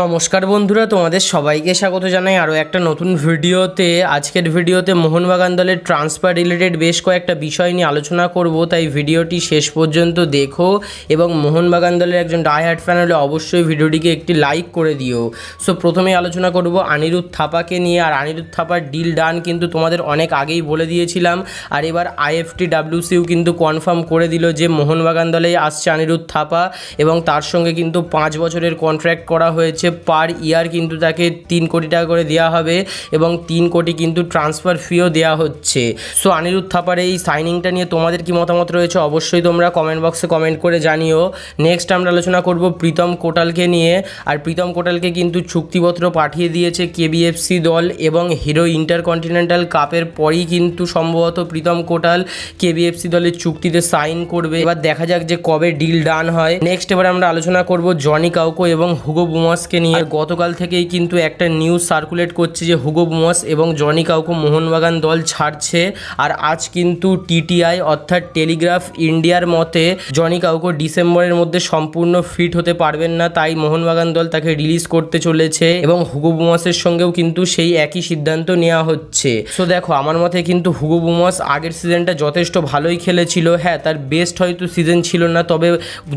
নমস্কার বন্ধুরা তোমাদের সবাইকে স্বাগত জানাই আরও একটা নতুন ভিডিওতে আজকের ভিডিওতে মোহনবাগান দলের ট্রান্সফার রিলেটেড বেশ কয়েকটা বিষয় নিয়ে আলোচনা করব তাই ভিডিওটি শেষ পর্যন্ত দেখো এবং মোহনবাগান দলের একজন ডায়হার্ট ফ্যান হলে অবশ্যই ভিডিওটিকে একটি লাইক করে দিও সো প্রথমে আলোচনা করব আনিরুদ্ধ থাপাকে নিয়ে আর আনিরুদ্ধ থাপার ডিল ডান কিন্তু তোমাদের অনেক আগেই বলে দিয়েছিলাম আর এবার আইএফটি ডাব্লিউসিউ কিন্তু কনফার্ম করে দিল যে মোহনবাগান দলেই আসছে আনিরুদ্ধ থাপা এবং তার সঙ্গে কিন্তু পাঁচ বছরের কন্ট্র্যাক্ট করা হয়েছে হচ্ছে পার ইয়ার কিন্তু তাকে তিন কোটি টাকা করে দেওয়া হবে এবং তিন কোটি কিন্তু ট্রান্সফার ফিও দেওয়া হচ্ছে সো অনিরুদ্ধ থাপার এই সাইনিংটা নিয়ে তোমাদের কি মতামত রয়েছে অবশ্যই তোমরা কমেন্ট বক্সে কমেন্ট করে জানিও নেক্সট আমরা আলোচনা করব প্রীতম কোটালকে নিয়ে আর প্রীতম কোটালকে কিন্তু চুক্তিপত্র পাঠিয়ে দিয়েছে কেবিএফসি দল এবং হিরো ইন্টারকন্টিনেন্টাল কাপের পরই কিন্তু সম্ভবত প্রীতম কোটাল কেবিএফসি দলের চুক্তিতে সাইন করবে এবার দেখা যাক যে কবে ডিল ডান হয় নেক্সট এবার আমরা আলোচনা করব জনি কাউকো এবং হুগো বুমাস বোমাসকে নিয়ে গতকাল থেকেই কিন্তু একটা নিউজ সার্কুলেট করছে যে হুগো বোমাস এবং জনি কাউকো মোহনবাগান দল ছাড়ছে আর আজ কিন্তু টিটিআই অর্থাৎ টেলিগ্রাফ ইন্ডিয়ার মতে জনি কাউকো ডিসেম্বরের মধ্যে সম্পূর্ণ ফিট হতে পারবেন না তাই মোহনবাগান দল তাকে রিলিজ করতে চলেছে এবং হুগো বোমাসের সঙ্গেও কিন্তু সেই একই সিদ্ধান্ত নেওয়া হচ্ছে সো দেখো আমার মতে কিন্তু হুগো বোমাস আগের সিজনটা যথেষ্ট ভালোই খেলেছিল হ্যাঁ তার বেস্ট হয়তো সিজন ছিল না তবে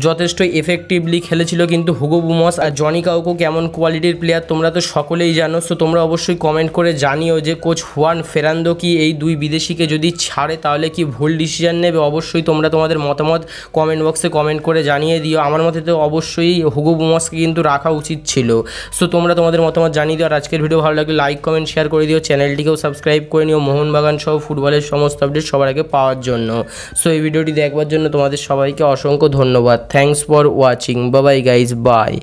যথেষ্ট এফেক্টিভলি খেলেছিল কিন্তু হুগো বোমাস আর জনি কাউকো কেমন কোয়ালিটির প্লেয়ার তোমরা তো সকলেই জানো সো তোমরা অবশ্যই কমেন্ট করে জানিও যে কোচ হুয়ান ফেরান্দো কি এই দুই বিদেশিকে যদি ছাড়ে তাহলে কি ভুল ডিসিশান নেবে অবশ্যই তোমরা তোমাদের মতামত কমেন্ট বক্সে কমেন্ট করে জানিয়ে দিও আমার মতে তো অবশ্যই হুগু বুমাসকে কিন্তু রাখা উচিত ছিল সো তোমরা তোমাদের মতামত জানিয়ে দিও আর আজকের ভিডিও ভালো লাগলে লাইক কমেন্ট শেয়ার করে দিও চ্যানেলটিকেও সাবস্ক্রাইব করে নিও মোহনবাগান সহ ফুটবলের সমস্ত আপডেট সবার আগে পাওয়ার জন্য সো এই ভিডিওটি দেখবার জন্য তোমাদের সবাইকে অসংখ্য ধন্যবাদ thanks for watching bye bye guys by